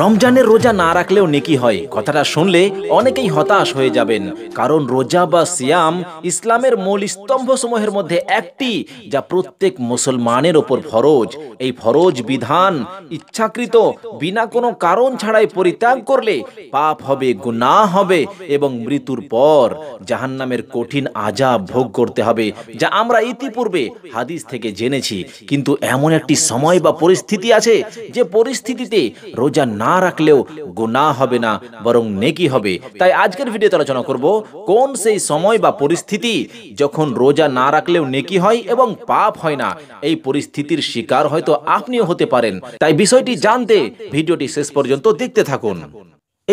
রমজানের রোজা না রাখলেও নেকি হয় কথাটা শুনলে অনেকেই হতাশ হয়ে যাবেন কারণ রোজা বা সিয়াম ইসলামের মূল স্তম্ভ সমূহের মধ্যে একটি যা প্রত্যেক মুসলমানের ওপর ফরজ এই ফরজ বিধান ইচ্ছাকৃত বিনা কোনো কারণ ছাড়াই পরিত্যাগ করলে পাপ হবে গুণা হবে এবং মৃত্যুর পর জাহান্নামের কঠিন আজাব ভোগ করতে হবে যা আমরা ইতিপূর্বে হাদিস থেকে জেনেছি কিন্তু এমন একটি সময় বা পরিস্থিতি আছে যে পরিস্থিতিতে রোজা না রাখলেও গোনা হবে না বরং নেকি হবে তাই আজকের ভিডিওতে আলোচনা করব কোন সেই সময় বা পরিস্থিতি যখন রোজা না রাখলেও নেকি হয় এবং পাপ হয় না এই পরিস্থিতির শিকার হয়তো আপনিও হতে পারেন তাই বিষয়টি জানতে ভিডিওটি শেষ পর্যন্ত দেখতে থাকুন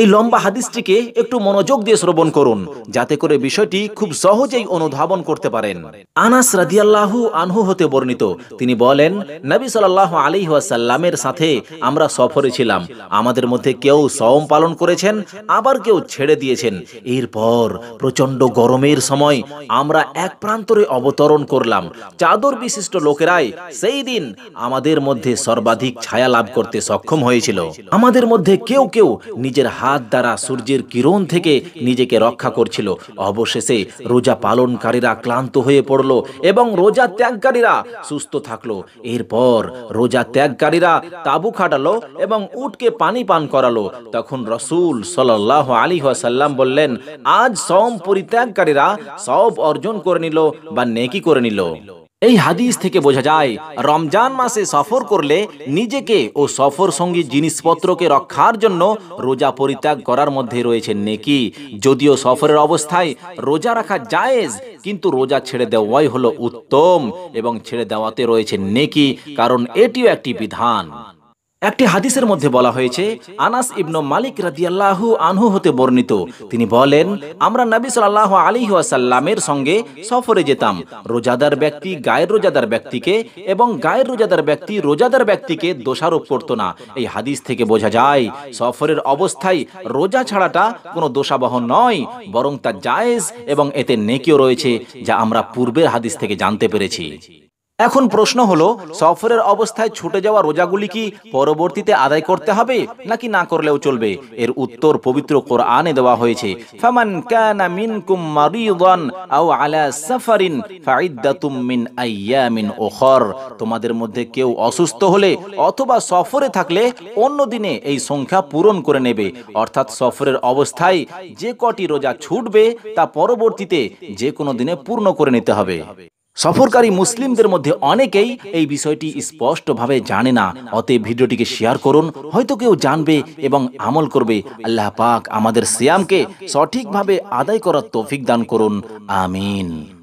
এই লম্বা হাদিসটিকে একটু মনোযোগ দিয়ে শ্রবণ করুন যাতে করে বিষয়টি খুব সহজেই অনুধাবন করতে পারেন আনাস রাদিয়াল্লাহু আনহু হতে বর্ণিত তিনি বলেন নবী সাল্লাহ আলী ওয়াসাল্লামের সাথে আমরা সফরে ছিলাম আমাদের মধ্যে কেউ সওম পালন করেছেন আবার কেউ ছেড়ে দিয়েছেন এরপর প্রচণ্ড গরমের সময় আমরা এক প্রান্তরে অবতরণ করলাম চাদর বিশিষ্ট লোকেরাই সেই দিন আমাদের মধ্যে সর্বাধিক ছায়া লাভ করতে সক্ষম হয়েছিল আমাদের মধ্যে কেউ কেউ নিজের হাত দ্বারা সূর্যের কিরণ থেকে নিজেকে রক্ষা করছিল অবশেষে রোজা পালনকারীরা ক্লান্ত হয়ে পড়ল এবং রোজা ত্যাগকারীরা সুস্থ থাকলো এরপর রোজা ত্যাগকারীরা তাবু খাটালো এবং উটকে পানি পান করালো তখন রসুল সাল আলী সাল্লাম বললেন আজ সম পরিত্যাগকারীরা সব অর্জন করে নিল বা নেকি করে নিল এই হাদিস থেকে বোঝা যায় রমজান মাসে সফর করলে নিজেকে ও সফর সঙ্গী জিনিসপত্রকে রক্ষার জন্য রোজা পরিত্যাগ করার মধ্যে রয়েছে নেকি যদিও সফরের অবস্থায় রোজা রাখা জায়েজ কিন্তু রোজা ছেড়ে দেওয়াই হলো উত্তম এবং ছেড়ে দেওয়াতে রয়েছে নেকি কারণ এটিও একটি বিধান একটি হাদিসের মধ্যে বলা হয়েছে আনাস ইবনু মালিক রাদিয়াল্লাহু আনহু হতে বর্ণিত তিনি বলেন আমরা নবী সাল্লাহ আলী ওয়াসাল্লামের সঙ্গে সফরে যেতাম রোজাদার ব্যক্তি গায়ের রোজাদার ব্যক্তিকে এবং গায়ের রোজাদার ব্যক্তি রোজাদার ব্যক্তিকে দোষারোপ করতো না এই হাদিস থেকে বোঝা যায় সফরের অবস্থায় রোজা ছাড়াটা কোনো দোষাবহ নয় বরং তা জায়েজ এবং এতে নেকিও রয়েছে যা আমরা পূর্বের হাদিস থেকে জানতে পেরেছি এখন প্রশ্ন হলো সফরের অবস্থায় ছুটে যাওয়া রোজাগুলি কি পরবর্তীতে আদায় করতে হবে নাকি না করলেও চলবে এর উত্তর পবিত্র কোরআনে দেওয়া হয়েছে ফামান কানা মিনকুম মারিদান আও আলা সাফারিন মিন আইয়ামিন ওখর তোমাদের মধ্যে কেউ অসুস্থ হলে অথবা সফরে থাকলে অন্য দিনে এই সংখ্যা পূরণ করে নেবে অর্থাৎ সফরের অবস্থায় যে কটি রোজা ছুটবে তা পরবর্তীতে যে কোনো দিনে পূর্ণ করে নিতে হবে সফরকারী মুসলিমদের মধ্যে অনেকেই এই বিষয়টি স্পষ্টভাবে জানে না অতএ ভিডিওটিকে শেয়ার করুন হয়তো কেউ জানবে এবং আমল করবে আল্লাহ পাক আমাদের সিয়ামকে সঠিকভাবে আদায় করার তৌফিক দান করুন আমিন